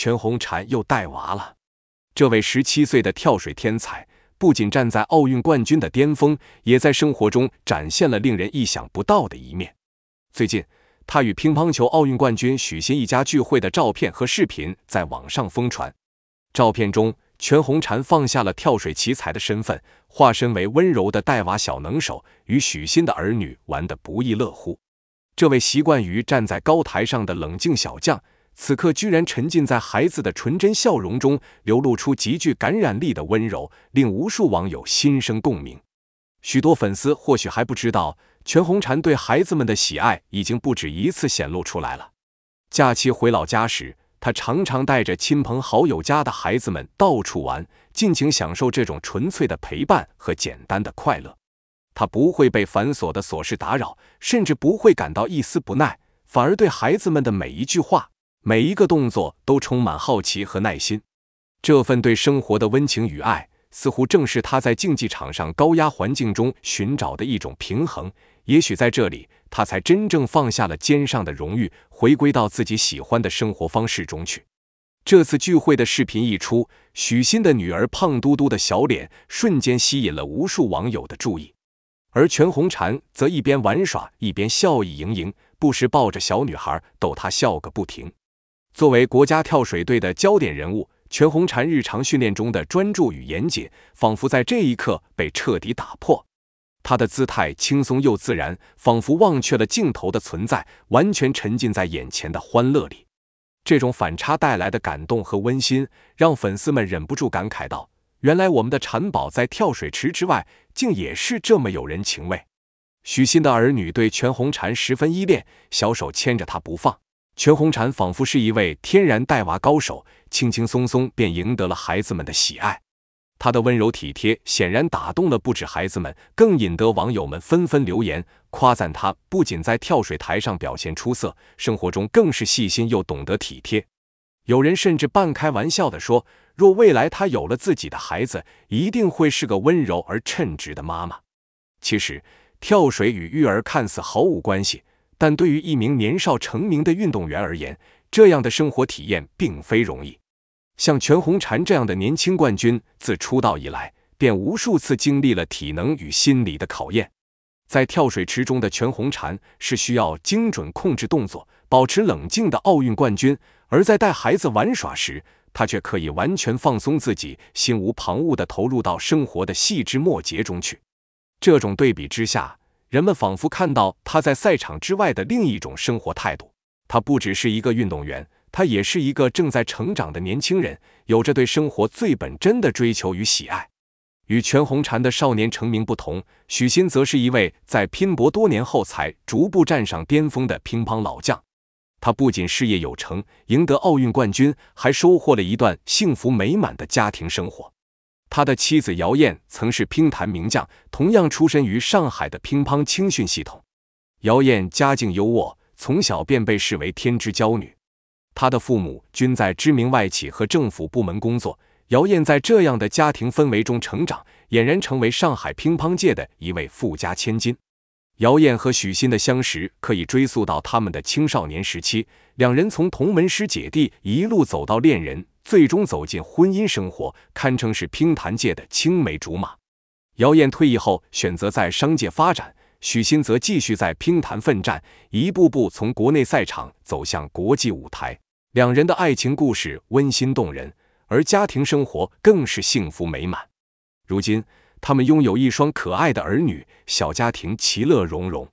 全红婵又带娃了。这位十七岁的跳水天才，不仅站在奥运冠军的巅峰，也在生活中展现了令人意想不到的一面。最近，他与乒乓球奥运冠军许昕一家聚会的照片和视频在网上疯传。照片中，全红婵放下了跳水奇才的身份，化身为温柔的带娃小能手，与许昕的儿女玩得不亦乐乎。这位习惯于站在高台上的冷静小将。此刻居然沉浸在孩子的纯真笑容中，流露出极具感染力的温柔，令无数网友心生共鸣。许多粉丝或许还不知道，全红婵对孩子们的喜爱已经不止一次显露出来了。假期回老家时，她常常带着亲朋好友家的孩子们到处玩，尽情享受这种纯粹的陪伴和简单的快乐。她不会被繁琐的琐事打扰，甚至不会感到一丝不耐，反而对孩子们的每一句话。每一个动作都充满好奇和耐心，这份对生活的温情与爱，似乎正是他在竞技场上高压环境中寻找的一种平衡。也许在这里，他才真正放下了肩上的荣誉，回归到自己喜欢的生活方式中去。这次聚会的视频一出，许昕的女儿胖嘟嘟的小脸瞬间吸引了无数网友的注意，而全红婵则一边玩耍一边笑意盈盈，不时抱着小女孩逗她笑个不停。作为国家跳水队的焦点人物，全红婵日常训练中的专注与严谨，仿佛在这一刻被彻底打破。她的姿态轻松又自然，仿佛忘却了镜头的存在，完全沉浸在眼前的欢乐里。这种反差带来的感动和温馨，让粉丝们忍不住感慨道：“原来我们的婵宝在跳水池之外，竟也是这么有人情味。”许昕的儿女对全红婵十分依恋，小手牵着她不放。全红婵仿佛是一位天然带娃高手，轻轻松松便赢得了孩子们的喜爱。她的温柔体贴显然打动了不止孩子们，更引得网友们纷纷留言夸赞她，不仅在跳水台上表现出色，生活中更是细心又懂得体贴。有人甚至半开玩笑地说，若未来她有了自己的孩子，一定会是个温柔而称职的妈妈。其实，跳水与育儿看似毫无关系。但对于一名年少成名的运动员而言，这样的生活体验并非容易。像全红婵这样的年轻冠军，自出道以来便无数次经历了体能与心理的考验。在跳水池中的全红婵是需要精准控制动作、保持冷静的奥运冠军，而在带孩子玩耍时，她却可以完全放松自己，心无旁骛地投入到生活的细枝末节中去。这种对比之下，人们仿佛看到他在赛场之外的另一种生活态度。他不只是一个运动员，他也是一个正在成长的年轻人，有着对生活最本真的追求与喜爱。与全红婵的少年成名不同，许昕则是一位在拼搏多年后才逐步站上巅峰的乒乓老将。他不仅事业有成，赢得奥运冠军，还收获了一段幸福美满的家庭生活。他的妻子姚燕曾是乒坛名将，同样出身于上海的乒乓青训系统。姚燕家境优渥，从小便被视为天之骄女。她的父母均在知名外企和政府部门工作。姚燕在这样的家庭氛围中成长，俨然成为上海乒乓界的一位富家千金。姚燕和许昕的相识可以追溯到他们的青少年时期，两人从同门师姐弟一路走到恋人。最终走进婚姻生活，堪称是乒坛界的青梅竹马。姚燕退役后选择在商界发展，许昕则继续在乒坛奋战，一步步从国内赛场走向国际舞台。两人的爱情故事温馨动人，而家庭生活更是幸福美满。如今，他们拥有一双可爱的儿女，小家庭其乐融融。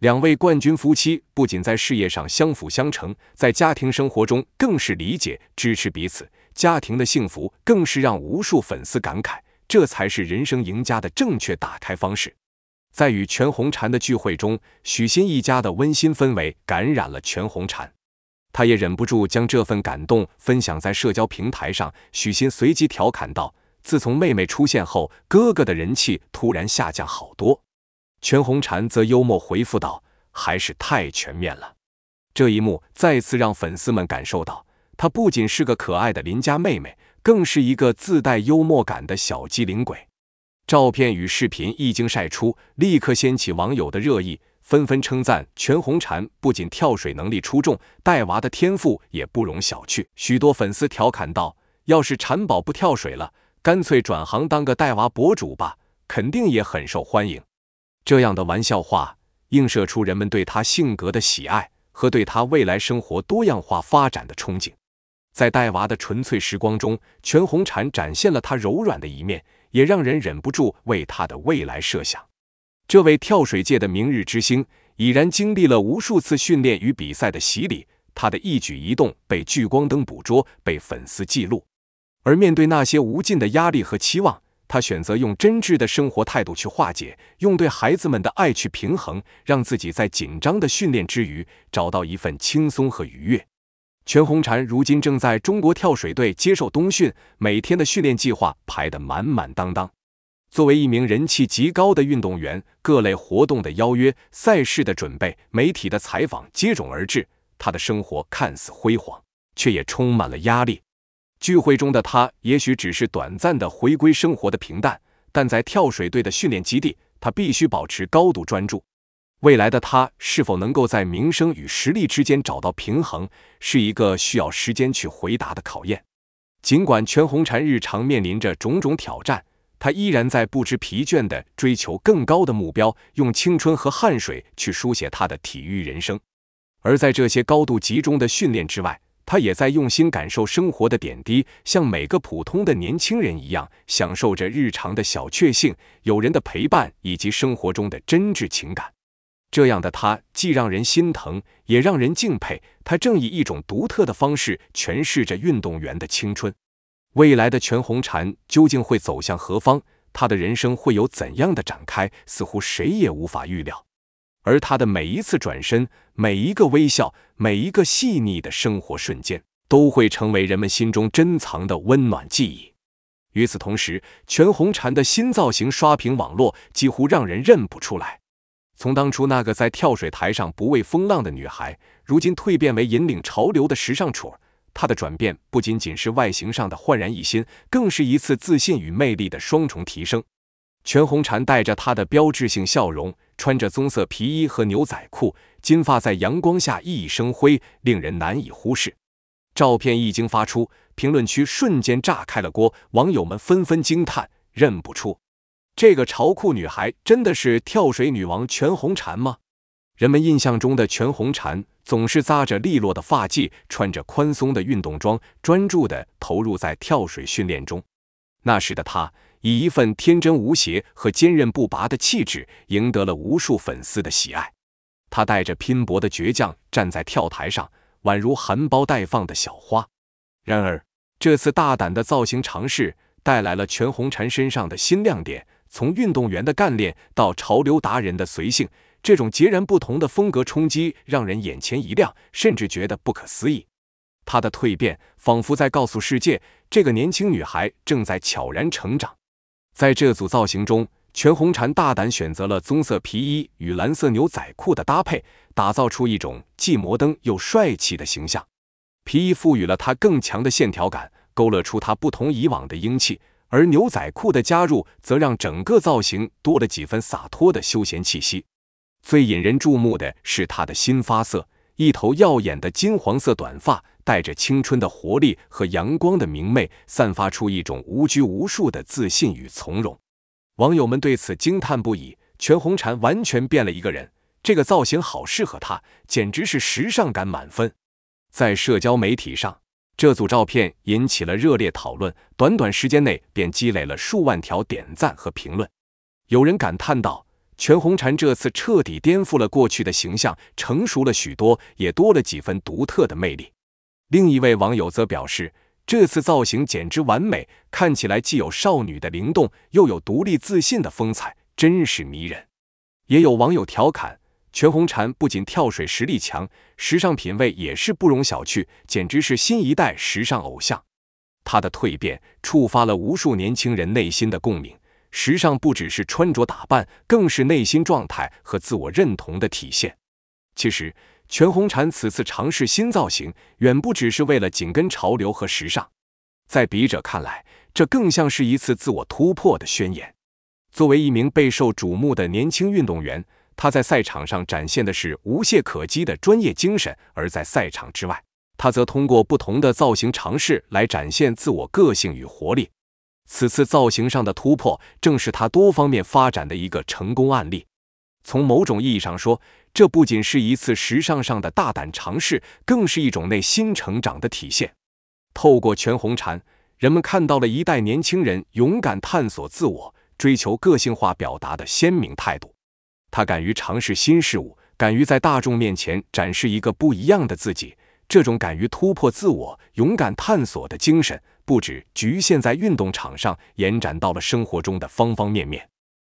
两位冠军夫妻不仅在事业上相辅相成，在家庭生活中更是理解支持彼此，家庭的幸福更是让无数粉丝感慨，这才是人生赢家的正确打开方式。在与全红婵的聚会中，许昕一家的温馨氛围感染了全红婵，他也忍不住将这份感动分享在社交平台上。许昕随即调侃道：“自从妹妹出现后，哥哥的人气突然下降好多。”全红婵则幽默回复道：“还是太全面了。”这一幕再次让粉丝们感受到，她不仅是个可爱的邻家妹妹，更是一个自带幽默感的小机灵鬼。照片与视频一经晒出，立刻掀起网友的热议，纷纷称赞全红婵不仅跳水能力出众，带娃的天赋也不容小觑。许多粉丝调侃道：“要是婵宝不跳水了，干脆转行当个带娃博主吧，肯定也很受欢迎。”这样的玩笑话映射出人们对他性格的喜爱和对他未来生活多样化发展的憧憬。在带娃的纯粹时光中，全红婵展现了他柔软的一面，也让人忍不住为他的未来设想。这位跳水界的明日之星已然经历了无数次训练与比赛的洗礼，他的一举一动被聚光灯捕捉，被粉丝记录。而面对那些无尽的压力和期望，他选择用真挚的生活态度去化解，用对孩子们的爱去平衡，让自己在紧张的训练之余找到一份轻松和愉悦。全红婵如今正在中国跳水队接受冬训，每天的训练计划排得满满当当。作为一名人气极高的运动员，各类活动的邀约、赛事的准备、媒体的采访接踵而至，他的生活看似辉煌，却也充满了压力。聚会中的他也许只是短暂的回归生活的平淡，但在跳水队的训练基地，他必须保持高度专注。未来的他是否能够在名声与实力之间找到平衡，是一个需要时间去回答的考验。尽管全红婵日常面临着种种挑战，他依然在不知疲倦地追求更高的目标，用青春和汗水去书写他的体育人生。而在这些高度集中的训练之外，他也在用心感受生活的点滴，像每个普通的年轻人一样，享受着日常的小确幸、有人的陪伴以及生活中的真挚情感。这样的他既让人心疼，也让人敬佩。他正以一种独特的方式诠释着运动员的青春。未来的全红婵究竟会走向何方？他的人生会有怎样的展开？似乎谁也无法预料。而她的每一次转身，每一个微笑，每一个细腻的生活瞬间，都会成为人们心中珍藏的温暖记忆。与此同时，全红婵的新造型刷屏网络，几乎让人认不出来。从当初那个在跳水台上不畏风浪的女孩，如今蜕变为引领潮流的时尚宠儿，她的转变不仅仅是外形上的焕然一新，更是一次自信与魅力的双重提升。全红婵带着她的标志性笑容，穿着棕色皮衣和牛仔裤，金发在阳光下熠熠生辉，令人难以忽视。照片一经发出，评论区瞬间炸开了锅，网友们纷纷惊叹：认不出！这个潮酷女孩真的是跳水女王全红婵吗？人们印象中的全红婵总是扎着利落的发髻，穿着宽松的运动装，专注的投入在跳水训练中。那时的她。以一份天真无邪和坚韧不拔的气质，赢得了无数粉丝的喜爱。他带着拼搏的倔强站在跳台上，宛如含苞待放的小花。然而，这次大胆的造型尝试带来了全红婵身上的新亮点：从运动员的干练到潮流达人的随性，这种截然不同的风格冲击让人眼前一亮，甚至觉得不可思议。她的蜕变仿佛在告诉世界，这个年轻女孩正在悄然成长。在这组造型中，全红婵大胆选择了棕色皮衣与蓝色牛仔裤的搭配，打造出一种既摩登又帅气的形象。皮衣赋予了他更强的线条感，勾勒出他不同以往的英气；而牛仔裤的加入，则让整个造型多了几分洒脱的休闲气息。最引人注目的是他的新发色。一头耀眼的金黄色短发，带着青春的活力和阳光的明媚，散发出一种无拘无束的自信与从容。网友们对此惊叹不已，全红婵完全变了一个人，这个造型好适合她，简直是时尚感满分。在社交媒体上，这组照片引起了热烈讨论，短短时间内便积累了数万条点赞和评论。有人感叹道。全红婵这次彻底颠覆了过去的形象，成熟了许多，也多了几分独特的魅力。另一位网友则表示，这次造型简直完美，看起来既有少女的灵动，又有独立自信的风采，真是迷人。也有网友调侃，全红婵不仅跳水实力强，时尚品味也是不容小觑，简直是新一代时尚偶像。她的蜕变触发了无数年轻人内心的共鸣。时尚不只是穿着打扮，更是内心状态和自我认同的体现。其实，全红婵此次尝试新造型，远不只是为了紧跟潮流和时尚。在笔者看来，这更像是一次自我突破的宣言。作为一名备受瞩目的年轻运动员，他在赛场上展现的是无懈可击的专业精神；而在赛场之外，他则通过不同的造型尝试来展现自我个性与活力。此次造型上的突破，正是他多方面发展的一个成功案例。从某种意义上说，这不仅是一次时尚上的大胆尝试，更是一种内心成长的体现。透过全红婵，人们看到了一代年轻人勇敢探索自我、追求个性化表达的鲜明态度。他敢于尝试新事物，敢于在大众面前展示一个不一样的自己。这种敢于突破自我、勇敢探索的精神。不止局限在运动场上，延展到了生活中的方方面面。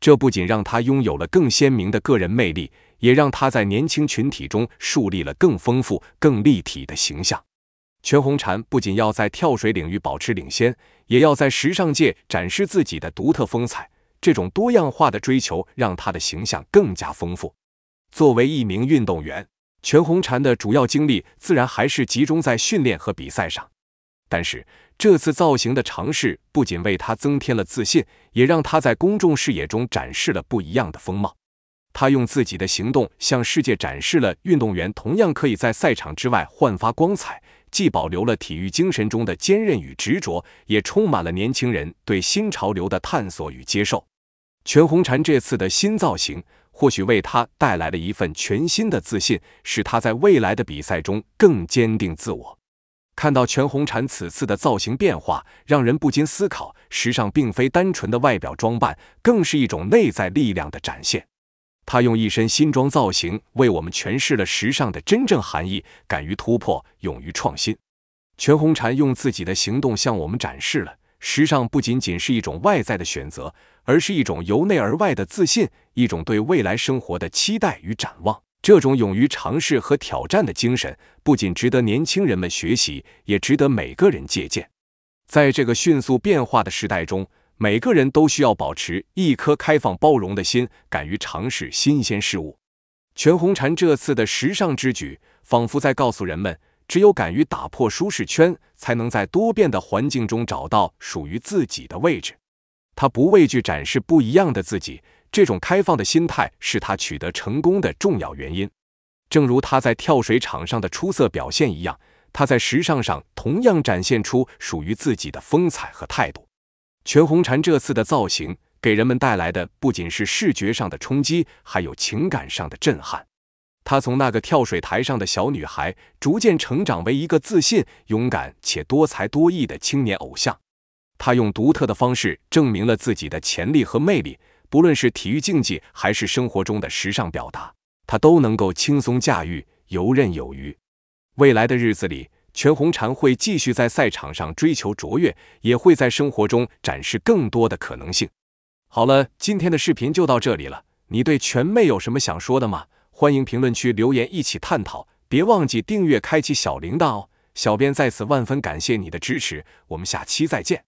这不仅让他拥有了更鲜明的个人魅力，也让他在年轻群体中树立了更丰富、更立体的形象。全红婵不仅要在跳水领域保持领先，也要在时尚界展示自己的独特风采。这种多样化的追求让他的形象更加丰富。作为一名运动员，全红婵的主要精力自然还是集中在训练和比赛上。但是这次造型的尝试不仅为他增添了自信，也让他在公众视野中展示了不一样的风貌。他用自己的行动向世界展示了运动员同样可以在赛场之外焕发光彩，既保留了体育精神中的坚韧与执着，也充满了年轻人对新潮流的探索与接受。全红婵这次的新造型或许为他带来了一份全新的自信，使他在未来的比赛中更坚定自我。看到全红婵此次的造型变化，让人不禁思考：时尚并非单纯的外表装扮，更是一种内在力量的展现。她用一身新装造型为我们诠释了时尚的真正含义——敢于突破，勇于创新。全红婵用自己的行动向我们展示了，时尚不仅仅是一种外在的选择，而是一种由内而外的自信，一种对未来生活的期待与展望。这种勇于尝试和挑战的精神，不仅值得年轻人们学习，也值得每个人借鉴。在这个迅速变化的时代中，每个人都需要保持一颗开放包容的心，敢于尝试新鲜事物。全红婵这次的时尚之举，仿佛在告诉人们：只有敢于打破舒适圈，才能在多变的环境中找到属于自己的位置。她不畏惧展示不一样的自己。这种开放的心态是他取得成功的重要原因，正如他在跳水场上的出色表现一样，他在时尚上同样展现出属于自己的风采和态度。全红婵这次的造型给人们带来的不仅是视觉上的冲击，还有情感上的震撼。她从那个跳水台上的小女孩，逐渐成长为一个自信、勇敢且多才多艺的青年偶像。她用独特的方式证明了自己的潜力和魅力。不论是体育竞技还是生活中的时尚表达，他都能够轻松驾驭，游刃有余。未来的日子里，全红婵会继续在赛场上追求卓越，也会在生活中展示更多的可能性。好了，今天的视频就到这里了。你对全妹有什么想说的吗？欢迎评论区留言一起探讨。别忘记订阅、开启小铃铛哦！小编在此万分感谢你的支持，我们下期再见。